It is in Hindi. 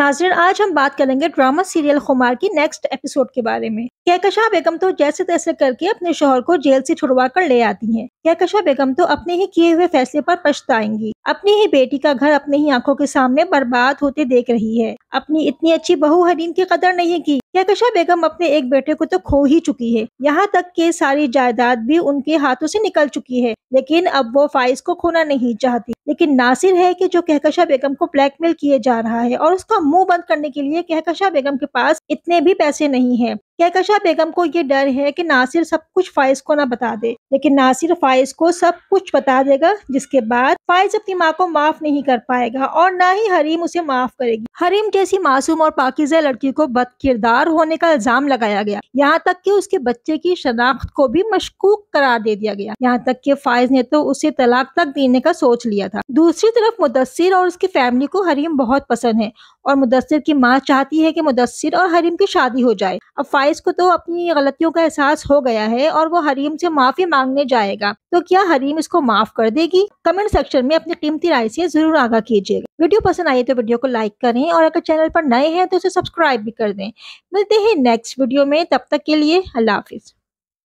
नाजरन आज हम बात करेंगे ड्रामा सीरियल खुमार की नेक्स्ट एपिसोड के बारे में कहकशा बेगम तो जैसे तैसे करके अपने शोहर को जेल से छुड़वा कर ले आती हैं। कहकशा बेगम तो अपने ही किए हुए फैसले पर पछताएंगी अपनी ही बेटी का घर अपनी ही आंखों के सामने बर्बाद होते देख रही है अपनी इतनी अच्छी बहू हरीन की कदर नहीं की कहकशा बेगम अपने एक बेटे को तो खो ही चुकी है यहाँ तक के सारी जायदाद भी उनके हाथों से निकल चुकी है लेकिन अब वो फाइज को खोना नहीं चाहती लेकिन नासिर है कि जो कहकशा बेगम को ब्लैकमेल किए जा रहा है और उसका मुंह बंद करने के लिए कहकशा बेगम के पास इतने भी पैसे नहीं है कहकशा बेगम को ये डर है कि नासिर सब कुछ फाइज को ना बता दे लेकिन नासिर फाइज को सब कुछ बता देगा जिसके बाद फाइज अपनी माँ को माफ नहीं कर पाएगा और ना ही हरीम उसे माफ करेगी हरीम जैसी मासूम और पाकिजा लड़की को बद किरदार होने का इल्जाम लगाया गया यहाँ तक कि उसके बच्चे की शनाख्त को भी मशकूक करार दे दिया गया यहाँ तक की फाइज ने तो उसे तलाक तक देने का सोच लिया था दूसरी तरफ मुदसर और उसकी फैमिली को हरीम बहुत पसंद है और मुदसर की माँ चाहती है कि मुदसर और हरीम की शादी हो जाए अब फाइज को तो अपनी गलतियों का एहसास हो गया है और वो हरीम से माफी मांगने जाएगा तो क्या हरीम इसको माफ कर देगी कमेंट सेक्शन में अपनी कीमती राय से जरूर आगा कीजिएगा वीडियो पसंद आई तो वीडियो को लाइक करें और अगर चैनल पर नए हैं तो उसे सब्सक्राइब भी कर दें मिलते हैं नेक्स्ट वीडियो में तब तक के लिए अल्लाह हाफिज़